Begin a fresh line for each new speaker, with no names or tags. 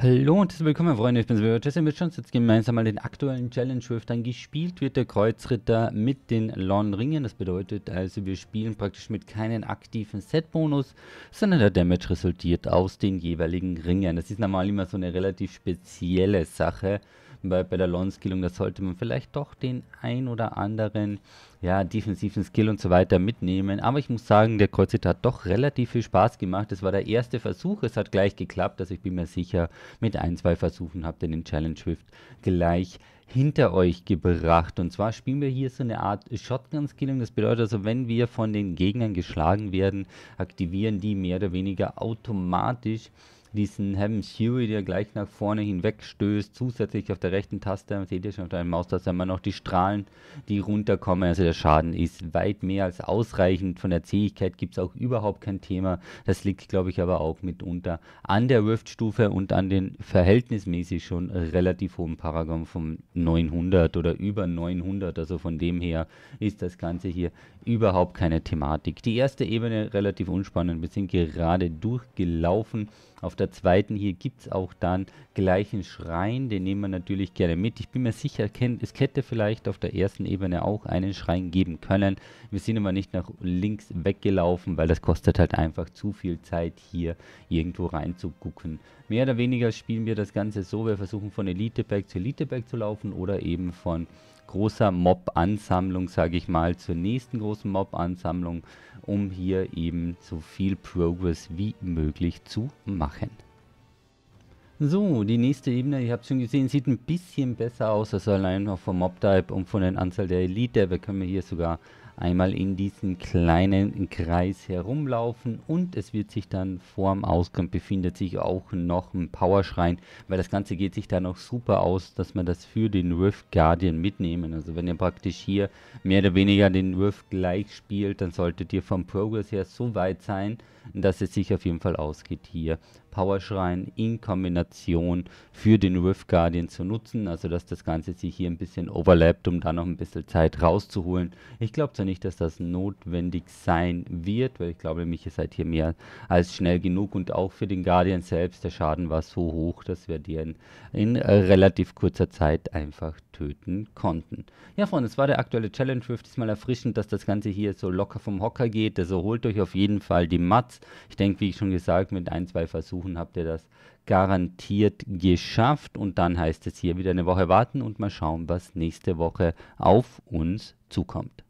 Hallo und willkommen, Freunde. Ich bin's wieder. Jesse mit uns jetzt gemeinsam mal den aktuellen Challenge Dann Gespielt wird der Kreuzritter mit den Lon-Ringen. Das bedeutet also, wir spielen praktisch mit keinen aktiven Set-Bonus, sondern der Damage resultiert aus den jeweiligen Ringen. Das ist normal immer so eine relativ spezielle Sache bei, bei der Lawn-Skillung, da sollte man vielleicht doch den ein oder anderen ja, defensiven Skill und so weiter mitnehmen. Aber ich muss sagen, der Kreuzhit hat doch relativ viel Spaß gemacht. Es war der erste Versuch, es hat gleich geklappt. Also ich bin mir sicher, mit ein, zwei Versuchen habt ihr den Challenge Swift gleich hinter euch gebracht. Und zwar spielen wir hier so eine Art Shotgun-Skilling. Das bedeutet also, wenn wir von den Gegnern geschlagen werden, aktivieren die mehr oder weniger automatisch diesen Heaven's Fury, der gleich nach vorne hinweg stößt. Zusätzlich auf der rechten Taste, seht ihr schon auf deinem Maustaste, immer noch die Strahlen, die runterkommen. Also der Schaden ist weit mehr als ausreichend. Von der Zähigkeit gibt es auch überhaupt kein Thema. Das liegt, glaube ich, aber auch mitunter an der Rift-Stufe und an den verhältnismäßig schon relativ hohen Paragon vom 900 oder über 900. Also von dem her ist das Ganze hier überhaupt keine Thematik. Die erste Ebene relativ unspannend. Wir sind gerade durchgelaufen auf der zweiten hier gibt es auch dann gleich einen Schrein, den nehmen wir natürlich gerne mit. Ich bin mir sicher, es hätte vielleicht auf der ersten Ebene auch einen Schrein geben können. Wir sind aber nicht nach links weggelaufen, weil das kostet halt einfach zu viel Zeit hier irgendwo reinzugucken. Mehr oder weniger spielen wir das Ganze so, wir versuchen von Elite Pack zu Elite Pack zu laufen oder eben von großer Mob-Ansammlung, sage ich mal, zur nächsten großen Mob-Ansammlung, um hier eben so viel Progress wie möglich zu machen. So, die nächste Ebene, ihr habt schon gesehen, sieht ein bisschen besser aus, also allein noch vom Mob-Type und von der Anzahl der Elite. Wir können hier sogar einmal in diesen kleinen Kreis herumlaufen und es wird sich dann vorm Ausgang befindet sich auch noch ein Powerschrein, weil das Ganze geht sich dann auch super aus, dass man das für den Rift Guardian mitnehmen. Also wenn ihr praktisch hier mehr oder weniger den Rift gleich spielt, dann solltet ihr vom Progress her so weit sein, dass es sich auf jeden Fall ausgeht hier. Powerschrein in Kombination für den Rift Guardian zu nutzen, also dass das Ganze sich hier ein bisschen overlappt, um da noch ein bisschen Zeit rauszuholen. Ich glaube, zur nicht, dass das notwendig sein wird, weil ich glaube nämlich, ihr seid hier mehr als schnell genug und auch für den Guardian selbst, der Schaden war so hoch, dass wir den in äh, relativ kurzer Zeit einfach töten konnten. Ja, Freunde, das war der aktuelle Challenge Rift. Diesmal erfrischend, dass das Ganze hier so locker vom Hocker geht. Also holt euch auf jeden Fall die Mats. Ich denke, wie ich schon gesagt, mit ein, zwei Versuchen habt ihr das garantiert geschafft. Und dann heißt es hier wieder eine Woche warten und mal schauen, was nächste Woche auf uns zukommt.